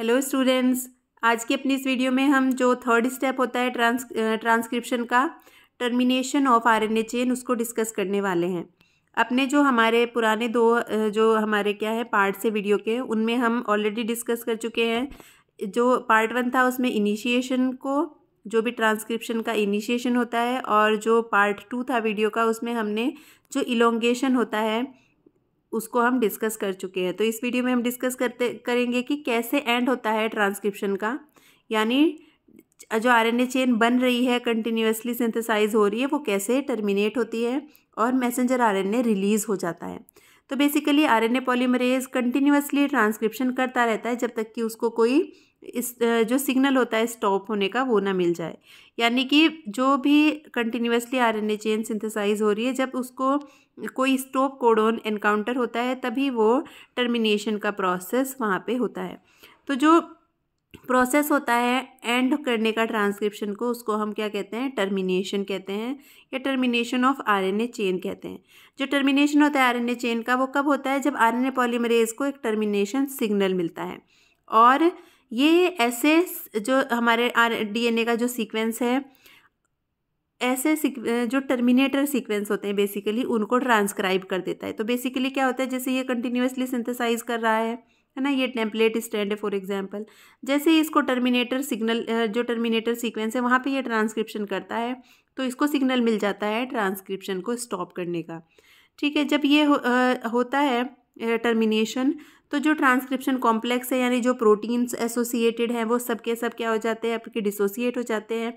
hello students आज के अपने इस वीडियो में हम जो थर्ड स्टेप होता है ट्रांस ट्रांसक्रिप्शन का टर्मिनेशन ऑफ आरएनए चेन उसको डिस्कस करने वाले हैं अपने जो हमारे पुराने दो जो हमारे क्या है पार्ट से वीडियो के उनमें हम ऑलरेडी डिस्कस कर चुके हैं जो पार्ट वन था उसमें इनिशिएशन को जो भी ट्रांसक्रिप्शन का इनिशिएशन होता है और जो पार्ट टू था वीडियो का उसमें हमने जो इलोंगेशन होता है उसको हम डिस्कस कर चुके हैं तो इस वीडियो में हम डिस्कस करते करेंगे कि कैसे एंड होता है ट्रांसक्रिप्शन का यानी जो आरएनए चेन बन रही है कंटिन्यूसली सिंथेसाइज हो रही है वो कैसे टर्मिनेट होती है और मैसेंजर आरएनए रिलीज़ हो जाता है तो basically RNA polymerase continuously transcription करता रहता है जब तक कि उसको कोई इस जो सिग्नल होता है स्टॉप होने का वो ना मिल जाए यानी कि जो भी कंटिन्यूसली आरएनए चेन सिंथेसाइज हो रही है जब उसको कोई स्टॉप कोडोन एनकाउंटर होता है तभी वो टर्मिनेशन का प्रोसेस वहाँ पे होता है तो जो प्रोसेस होता है एंड करने का ट्रांसक्रिप्शन को उसको हम क्या कहते हैं टर्मिनेशन कहते हैं या टर्मिनेशन ऑफ आरएनए चेन कहते हैं जो टर्मिनेशन होता है आरएनए चेन का वो कब होता है जब आरएनए पॉलीमरेज को एक टर्मिनेशन सिग्नल मिलता है और ये ऐसे जो हमारे आर डीएनए का जो सीक्वेंस है ऐसे जो टर्मिनेटर सीक्वेंस होते हैं बेसिकली उनको ट्रांसक्राइब कर देता है तो बेसिकली क्या होता है जैसे ये कंटिन्यूसली सिंथेसाइज कर रहा है है ना ये टेम्पलेट स्टैंड है फॉर एग्जाम्पल जैसे इसको टर्मिनेटर सिग्नल जो टर्मिनेटर सीक्वेंस है वहाँ पर यह ट्रांसक्रिप्शन करता है तो इसको सिग्नल मिल जाता है ट्रांसक्रिप्शन को स्टॉप करने का ठीक है जब ये हो, आ, होता है टर्मिनेशन तो जो ट्रांसक्रिप्शन कॉम्प्लेक्स है यानी जो प्रोटीन्स एसोसिएटेड हैं वो सब के सब क्या हो जाते हैं आपके डिसोसिएट हो जाते हैं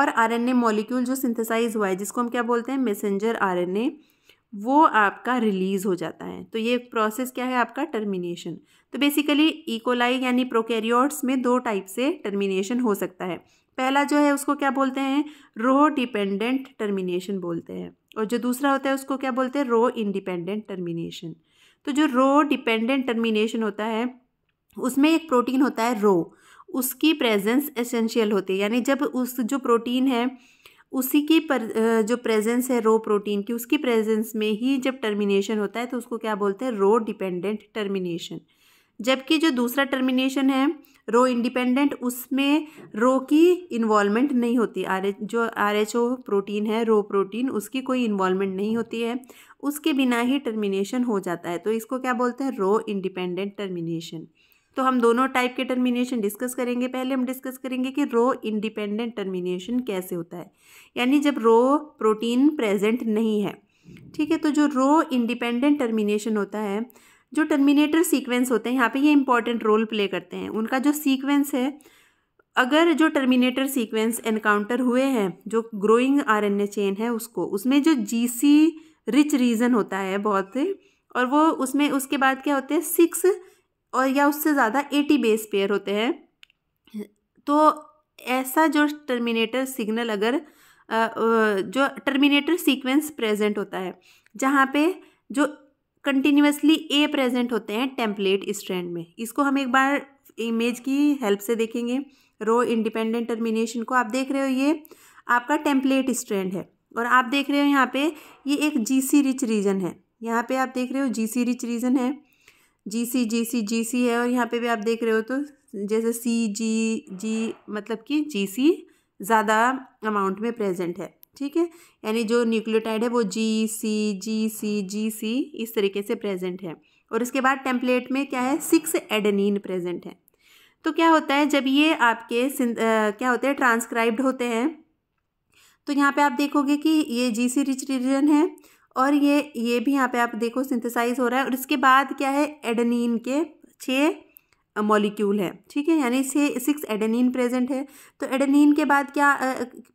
और आरएनए मॉलिक्यूल जो सिंथेसाइज हुआ है जिसको हम क्या बोलते हैं मैसेंजर आरएनए वो आपका रिलीज़ हो जाता है तो ये प्रोसेस क्या है आपका टर्मिनेशन तो बेसिकली इकोलाई यानी प्रोकैरियोट्स में दो टाइप से टर्मिनेशन हो सकता है पहला जो है उसको क्या बोलते हैं रो डिपेंडेंट टर्मिनेशन बोलते हैं और जो दूसरा होता है उसको क्या बोलते हैं रो इंडिपेंडेंट टर्मिनेशन तो जो रो डिपेंडेंट टर्मिनेशन होता है उसमें एक प्रोटीन होता है रो उसकी प्रेजेंस एसेंशियल होती है यानी जब उस जो प्रोटीन है उसी की पर जो प्रेजेंस है रो प्रोटीन की उसकी प्रेजेंस में ही जब टर्मिनेशन होता है तो उसको क्या बोलते हैं रो डिपेंडेंट टर्मिनेशन जबकि जो दूसरा टर्मिनेशन है रो इंडिपेंडेंट उसमें रो की इन्वॉलमेंट नहीं होती आर जो आर एच ओ प्रोटीन है रो प्रोटीन उसकी कोई इन्वॉलमेंट नहीं होती है उसके बिना ही टर्मिनेशन हो जाता है तो इसको क्या बोलते हैं रो इंडिपेंडेंट टर्मिनेशन तो हम दोनों टाइप के टर्मिनेशन डिस्कस करेंगे पहले हम डिस्कस करेंगे कि रो इंडिपेंडेंट टर्मिनेशन कैसे होता है यानी जब रो प्रोटीन प्रेजेंट नहीं है ठीक है तो जो रो इंडिपेंडेंट टर्मिनेशन होता है जो टर्मिनेटर सीक्वेंस होते हैं यहाँ पे ये इंपॉर्टेंट रोल प्ले करते हैं उनका जो सीक्वेंस है अगर जो टर्मिनेटर सीक्वेंस एनकाउंटर हुए हैं जो ग्रोइंग आर चेन है उसको उसमें जो जीसी रिच रीजन होता है बहुत और वो उसमें उसके बाद क्या होते हैं सिक्स और या उससे ज़्यादा एटी बेस पेयर होते हैं तो ऐसा जो टर्मिनेटर सिग्नल अगर जो टर्मिनेटर सीक्वेंस प्रेजेंट होता है जहाँ पे जो कंटिन्यूसली ए प्रेजेंट होते हैं टेम्पलेट स्ट्रैंड में इसको हम एक बार इमेज की हेल्प से देखेंगे रो इंडिपेंडेंट टर्मिनेशन को आप देख रहे हो ये आपका टेम्पलेट स्ट्रैंड है और आप देख रहे हो यहाँ पे ये एक जीसी रिच रीजन है यहाँ पे आप देख रहे हो जीसी रिच रीजन है जी सी जी सी जी सी है और यहाँ पे भी आप देख रहे हो तो जैसे सी जी जी मतलब कि जी सी ज़्यादा अमाउंट में प्रेजेंट है ठीक है यानी जो न्यूक्लियोटाइड है वो जी सी जी सी जी सी इस तरीके से प्रेजेंट है और इसके बाद टेम्पलेट में क्या है सिक्स एडनिन प्रेजेंट है तो क्या होता है जब ये आपके आ, क्या होते हैं ट्रांसक्राइब्ड होते हैं तो यहाँ पे आप देखोगे कि ये जी सी रिच रीजन है और ये ये भी यहाँ पे आप देखो सिंथेसाइज हो रहा है और इसके बाद क्या है एडनिन के छः मॉलिक्यूल है ठीक है यानी से सिक्स एडनिन प्रेजेंट है तो एडनिन के बाद क्या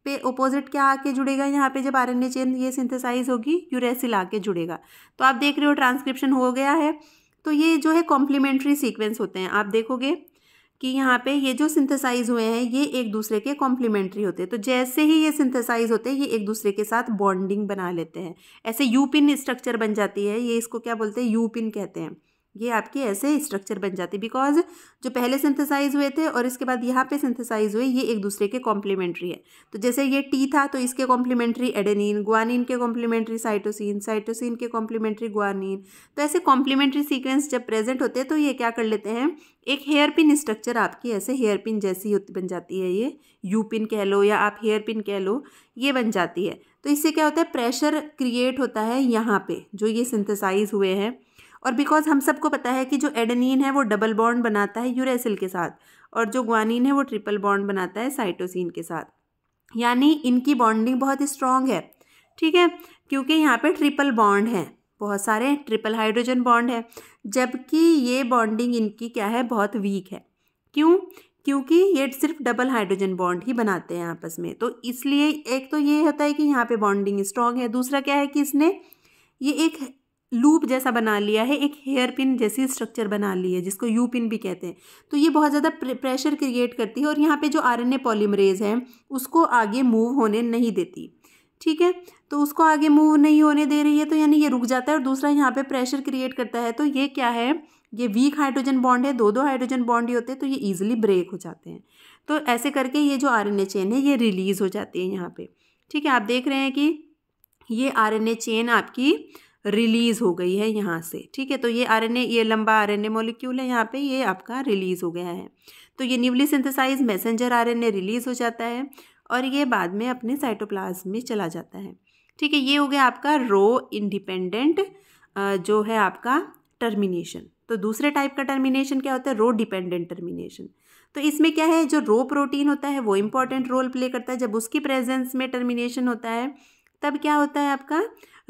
पे ओपोजिट क्या आके जुड़ेगा यहाँ पे जब ए चेन ये सिंथेसाइज होगी यूरेसिल आके जुड़ेगा तो आप देख रहे हो ट्रांसक्रिप्शन हो गया है तो ये जो है कॉम्प्लीमेंट्री सीक्वेंस होते हैं आप देखोगे कि यहाँ पे ये जो सिंथेसाइज हुए हैं ये एक दूसरे के कॉम्प्लीमेंट्री होते हैं तो जैसे ही ये सिंथेसाइज होते हैं ये एक दूसरे के साथ बॉन्डिंग बना लेते हैं ऐसे यूपिन स्ट्रक्चर बन जाती है ये इसको क्या बोलते हैं यूपिन कहते हैं ये आपके ऐसे स्ट्रक्चर बन जाते बिकॉज जो पहले सिंथेसाइज हुए थे और इसके बाद यहाँ पे सिंथेसाइज हुए ये एक दूसरे के कॉम्प्लीमेंट्री है तो जैसे ये टी था तो इसके कॉम्प्लीमेंट्री एडेनिन ग्वानिन के कॉम्प्लीमेंट्री साइटोसिन साइटोसिन के कॉम्प्लीमेंट्री ग्वानिन तो ऐसे कॉम्प्लीमेंट्री सीक्वेंस जब प्रेजेंट होते हैं तो ये क्या कर लेते हैं एक हेयर पिन स्ट्रक्चर आपकी ऐसे हेयर पिन जैसी बन जाती है ये यू पिन कह लो या आप हेयर पिन कह लो ये बन जाती है तो इससे क्या होता है प्रेशर क्रिएट होता है यहाँ पर जो ये सिंथेसाइज हुए हैं और बिकॉज हम सबको पता है कि जो एडनिन है वो डबल बॉन्ड बनाता है यूरेसिल के साथ और जो ग्वानिन है वो ट्रिपल बॉन्ड बनाता है साइटोसिन के साथ यानी इनकी बॉन्डिंग बहुत स्ट्रॉन्ग है ठीक है क्योंकि यहाँ पर ट्रिपल बॉन्ड है बहुत सारे ट्रिपल हाइड्रोजन बॉन्ड है जबकि ये बॉन्डिंग इनकी क्या है बहुत वीक है क्यों क्योंकि ये सिर्फ डबल हाइड्रोजन बॉन्ड ही बनाते हैं आपस में तो इसलिए एक तो ये होता है कि यहाँ पे बॉन्डिंग स्ट्रॉन्ग है दूसरा क्या है कि इसने ये एक लूप जैसा बना लिया है एक हेयर पिन जैसी स्ट्रक्चर बना ली है जिसको यू पिन भी कहते हैं तो ये बहुत ज़्यादा प्रेशर क्रिएट करती है और यहाँ पे जो आरएनए पॉलीमरेज है उसको आगे मूव होने नहीं देती ठीक है तो उसको आगे मूव नहीं होने दे रही है तो यानी ये रुक जाता है और दूसरा यहाँ पर प्रेशर क्रिएट करता है तो ये क्या है ये वीक हाइड्रोजन बॉन्ड है दो दो हाइड्रोजन बॉन्ड ही होते हैं तो ये ईजिली ब्रेक हो जाते हैं तो ऐसे करके ये जो आर चेन है ये रिलीज़ हो जाती है यहाँ पर ठीक है आप देख रहे हैं कि ये आर चेन आपकी रिलीज़ हो गई है यहाँ से ठीक है तो ये आरएनए ये लंबा आरएनए मॉलिक्यूल है यहाँ पे ये आपका रिलीज़ हो गया है तो ये newly synthesize messenger RNA release हो जाता है और ये बाद में अपने साइटोप्लाज्म में चला जाता है ठीक है ये हो गया आपका रो इंडिपेंडेंट जो है आपका टर्मिनेशन तो दूसरे टाइप का टर्मिनेशन क्या होता है रो डिपेंडेंट टर्मिनेशन तो इसमें क्या है जो रो प्रोटीन होता है वो इम्पॉर्टेंट रोल प्ले करता है जब उसकी प्रेजेंस में टर्मिनेशन होता है तब क्या होता है आपका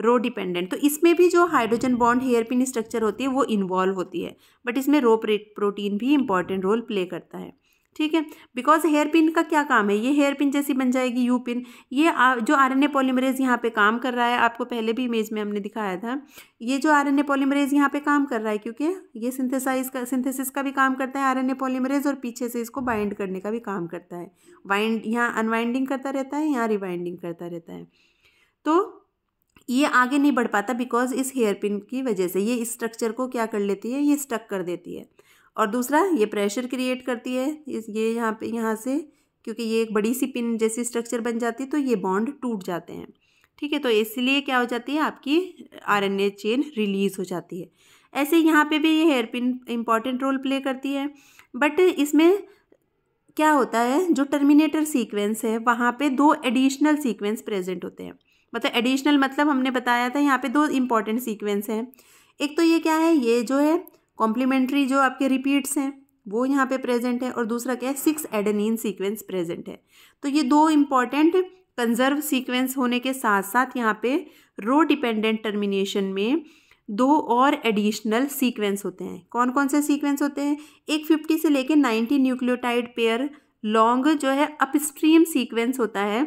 रो डिपेंडेंट तो इसमें भी जो hydrogen bond hair pin structure होती है वो इन्वॉल्व होती है बट इसमें रो प्रोटीन भी इंपॉर्टेंट रोल प्ले करता है ठीक है बिकॉज हेयर पिन का क्या काम है ये हेयर पिन जैसी बन जाएगी यू पिन ये जो आर एन ए पॉलीमरेज यहाँ पे काम कर रहा है आपको पहले भी इमेज में हमने दिखाया था ये जो आर एन ए पॉलीमरेज यहाँ पे काम कर रहा है क्योंकि ये सिंथेसाइज का सिंथेसिस का भी काम करता है आर एन ए पॉलीमरेज और पीछे से इसको बाइंड करने का भी काम करता है वाइंड यहाँ अनवाइंडिंग करता रहता है यहाँ रिवाइंडिंग करता रहता है ये आगे नहीं बढ़ पाता बिकॉज इस हेयर पिन की वजह से ये इस स्ट्रक्चर को क्या कर लेती है ये स्टक कर देती है और दूसरा ये प्रेशर क्रिएट करती है ये यहाँ पे यहाँ से क्योंकि ये एक बड़ी सी पिन जैसी स्ट्रक्चर बन जाती है तो ये बॉन्ड टूट जाते हैं ठीक है तो इसलिए क्या हो जाती है आपकी आर चेन रिलीज़ हो जाती है ऐसे यहाँ पर भी ये hair pin important role play करती है बट इसमें क्या होता है जो टर्मिनेटर सीक्वेंस है वहाँ पे दो एडिशनल सीक्वेंस प्रेजेंट होते हैं मतलब एडिशनल मतलब हमने बताया था यहाँ पे दो इम्पॉर्टेंट सीक्वेंस हैं एक तो ये क्या है ये जो है कॉम्प्लीमेंट्री जो आपके रिपीट्स हैं वो यहाँ पे प्रेजेंट है और दूसरा क्या है सिक्स एडनिन सीक्वेंस प्रेजेंट है तो ये दो इम्पॉर्टेंट कंजर्व सीक्वेंस होने के साथ साथ यहाँ पे रो डिपेंडेंट टर्मिनेशन में दो और एडिशनल सीक्वेंस होते हैं कौन कौन से सीक्वेंस होते हैं एक फिफ्टी से लेके नाइन्टी न्यूक्लियोटाइड पेयर लॉन्ग जो है अपस्ट्रीम सीक्वेंस होता है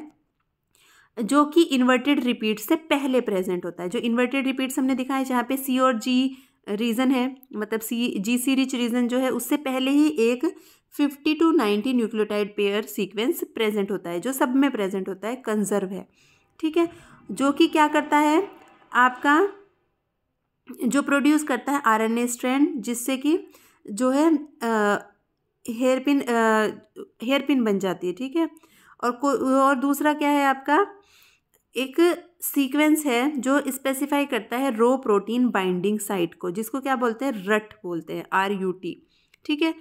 जो कि इन्वर्टेड रिपीट से पहले प्रेजेंट होता है जो इन्वर्टेड रिपीट्स हमने दिखा है जहाँ पे सी और जी रीज़न है मतलब सी जी सी रिच रीज़न जो है उससे पहले ही एक fifty to ninety nucleotide pair sequence present होता है जो सब में प्रेजेंट होता है कंजर्व है ठीक है जो कि क्या करता है आपका जो प्रोड्यूस करता है आरएनए स्ट्रैंड जिससे कि जो है हेयर पिन हेयर पिन बन जाती है ठीक है और को और दूसरा क्या है आपका एक सीक्वेंस है जो स्पेसिफाई करता है रो प्रोटीन बाइंडिंग साइट को जिसको क्या बोलते हैं रट बोलते हैं आर यू टी ठीक है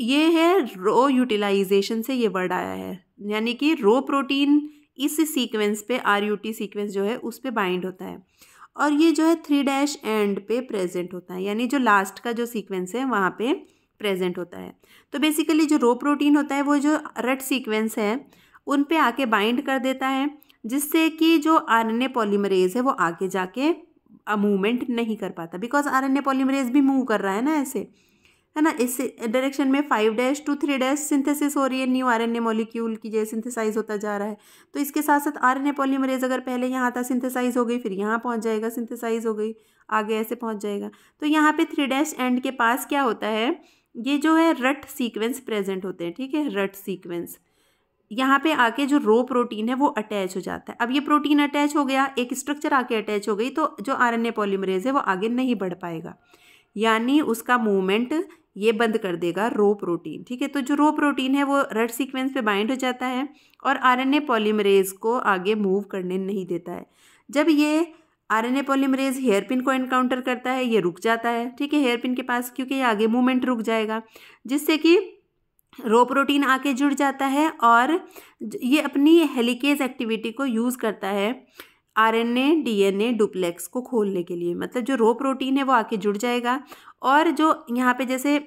ये है रो यूटिलाइजेशन से ये वर्ड आया है यानी कि रो प्रोटीन इस सीक्वेंस पे आर यू टी सीक्वेंस जो है उस पर बाइंड होता है और ये जो है थ्री डैश एंड पे प्रेजेंट होता है यानी जो लास्ट का जो सीक्वेंस है वहाँ पे प्रेजेंट होता है तो बेसिकली जो रो प्रोटीन होता है वो जो रट सीक्वेंस है उन पे आके बाइंड कर देता है जिससे कि जो आर एन ए पॉलीमरेज है वो आगे जाके मूवमेंट नहीं कर पाता because R N A polymerase भी मूव कर रहा है ना ऐसे है ना इस डायरेक्शन में five dash to three dash synthesis हो रही है न्यू आरएनए मॉलिक्यूल की जैसे सिंथेसाइज होता जा रहा है तो इसके साथ साथ आरएनए पॉलीमरेज अगर पहले यहाँ था सिंथेसाइज हो गई फिर यहाँ पहुँच जाएगा सिंथेसाइज हो गई आगे ऐसे पहुँच जाएगा तो यहाँ पे थ्री डैश एंड के पास क्या होता है ये जो है रट सीक्वेंस प्रेजेंट होते हैं ठीक है रट सीक्वेंस यहाँ पे आके जो रो प्रोटीन है वो अटैच हो जाता है अब ये प्रोटीन अटैच हो गया एक स्ट्रक्चर आके अटैच हो गई तो जो आरएनए पॉलीमरेज है वो आगे नहीं बढ़ पाएगा यानी उसका मूवमेंट ये बंद कर देगा रो प्रोटीन ठीक है तो जो रो प्रोटीन है वो रेड सीक्वेंस पे बाइंड हो जाता है और आरएनए पॉलीमरेज को आगे मूव करने नहीं देता है जब ये आरएनए पॉलीमरेज हेयर पिन को एनकाउंटर करता है ये रुक जाता है ठीक है हेयर पिन के पास क्योंकि ये आगे मूवमेंट रुक जाएगा जिससे कि रो प्रोटीन आके जुड़ जाता है और ये अपनी हेलिकेज एक्टिविटी को यूज़ करता है आरएनए डीएनए डुप्लेक्स को खोलने के लिए मतलब जो रो प्रोटीन है वो आके जुड़ जाएगा और जो यहाँ पे जैसे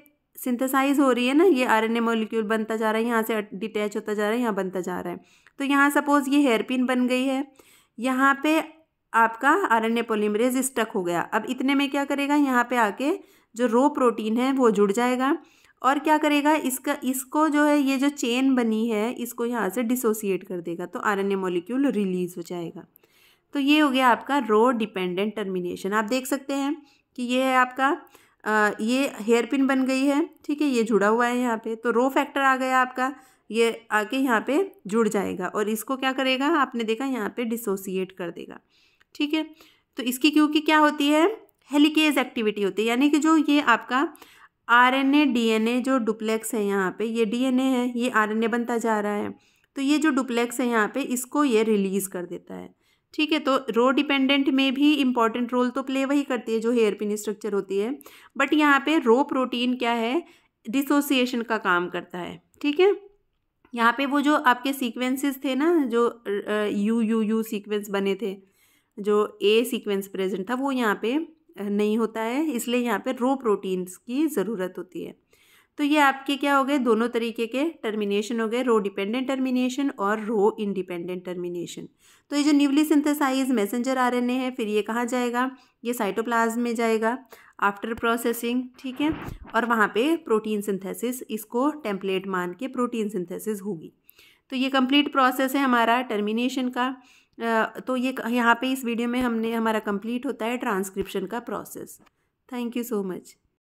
सिंथेसाइज हो रही है ना ये आरएनए मॉलिक्यूल बनता जा रहा है यहाँ से डिटैच होता जा रहा है यहाँ बनता जा रहा है तो यहाँ सपोज़ ये हेयर पिन बन गई है यहाँ पे आपका आर एन स्टक हो गया अब इतने में क्या करेगा यहाँ पे आके जो रो प्रोटीन है वो जुड़ जाएगा और क्या करेगा इसका इसको जो है ये जो चेन बनी है इसको यहाँ से डिसोसिएट कर देगा तो ए मॉलिक्यूल रिलीज हो जाएगा तो ये हो गया आपका रो डिपेंडेंट टर्मिनेशन आप देख सकते हैं कि ये है आपका आ, ये हेयर पिन बन गई है ठीक है ये जुड़ा हुआ है यहाँ पे तो रो फैक्टर आ गया आपका ये आके यहाँ पे जुड़ जाएगा और इसको क्या करेगा आपने देखा यहाँ पे डिसोसिएट कर देगा ठीक है तो इसकी क्योंकि क्या होती है हेलिकेज एक्टिविटी होती है यानी कि जो ये आपका आरएनए डीएनए जो डुप्लेक्स है यहाँ पे ये डीएनए है ये आरएनए बनता जा रहा है तो ये जो डुप्लेक्स है यहाँ पे इसको ये रिलीज़ कर देता है ठीक है तो रो डिपेंडेंट में भी इम्पॉर्टेंट रोल तो प्ले वही करती है जो हेयर पिन स्ट्रक्चर होती है बट यहाँ पे रो प्रोटीन क्या है डिसोसिएशन का काम करता है ठीक है यहाँ पे वो जो आपके सीक्वेंसेस थे ना जो यू यू यू सीक्वेंस बने थे जो ए सीक्वेंस प्रेजेंट था वो यहाँ पे नहीं होता है इसलिए यहाँ पे रो प्रोटीन्स की ज़रूरत होती है तो ये आपके क्या हो गए दोनों तरीके के टर्मिनेशन हो गए रो डिपेंडेंट टर्मिनेशन और रो इंडिपेंडेंट टर्मिनेशन तो ये जो न्यूली सिंथेसाइज मैसेंजर आरएनए है फिर ये कहाँ जाएगा ये साइटोप्लाज्म में जाएगा आफ्टर प्रोसेसिंग ठीक है और वहाँ पे प्रोटीन सिंथेसिस इसको टेम्पलेट मान के प्रोटीन सिंथेसिस होगी तो ये कम्प्लीट प्रोसेस है हमारा टर्मिनेशन का तो ये यहाँ पे इस वीडियो में हमने हमारा कंप्लीट होता है ट्रांसक्रिप्शन का process thank you so much